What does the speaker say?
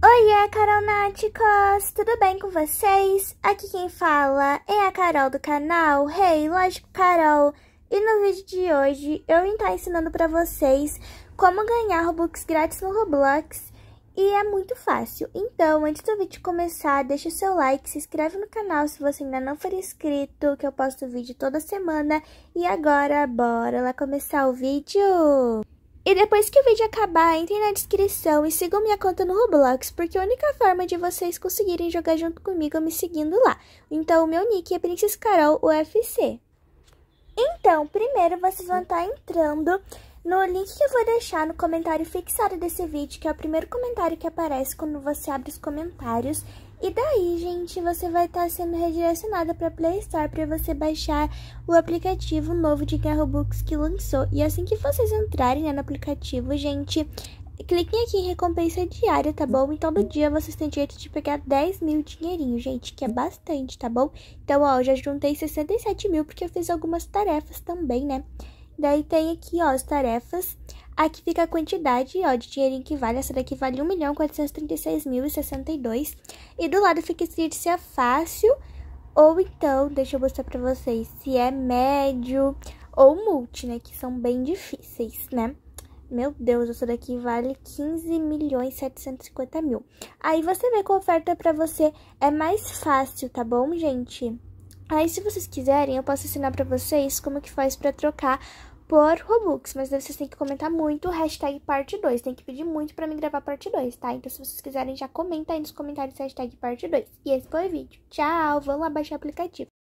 Oiê, Carolnáticos! Tudo bem com vocês? Aqui quem fala é a Carol do canal Hey, Lógico Carol! E no vídeo de hoje eu vim estar ensinando para vocês como ganhar Robux grátis no Roblox e é muito fácil. Então, antes do vídeo começar, deixa o seu like, se inscreve no canal se você ainda não for inscrito, que eu posto vídeo toda semana. E agora, bora lá começar o vídeo! E depois que o vídeo acabar, entrem na descrição e sigam minha conta no Roblox, porque a única forma de vocês conseguirem jogar junto comigo é me seguindo lá. Então, o meu nick é Princess Carol UFC. Então, primeiro vocês vão estar entrando no link que eu vou deixar no comentário fixado desse vídeo, que é o primeiro comentário que aparece quando você abre os comentários. E daí, gente, você vai estar tá sendo redirecionada para Play Store para você baixar o aplicativo novo de Guerra Books que lançou. E assim que vocês entrarem né, no aplicativo, gente, cliquem aqui em recompensa diária, tá bom? E então, todo dia vocês têm direito de pegar 10 mil dinheirinhos, gente, que é bastante, tá bom? Então, ó, eu já juntei 67 mil porque eu fiz algumas tarefas também, né? Daí tem aqui, ó, as tarefas. Aqui fica a quantidade, ó, de dinheirinho que vale. Essa daqui vale 1.436.062. E do lado fica escrito se é fácil ou então, deixa eu mostrar pra vocês, se é médio ou multi, né? Que são bem difíceis, né? Meu Deus, essa daqui vale 15.750.000. milhões mil. Aí você vê que a oferta pra você é mais fácil, tá bom, gente? Aí, se vocês quiserem, eu posso ensinar para vocês como que faz para trocar por Robux, mas vocês têm que comentar muito hashtag parte 2, tem que pedir muito para mim gravar parte 2, tá? Então, se vocês quiserem, já comenta aí nos comentários hashtag parte 2. E esse foi o vídeo. Tchau, vamos lá baixar o aplicativo.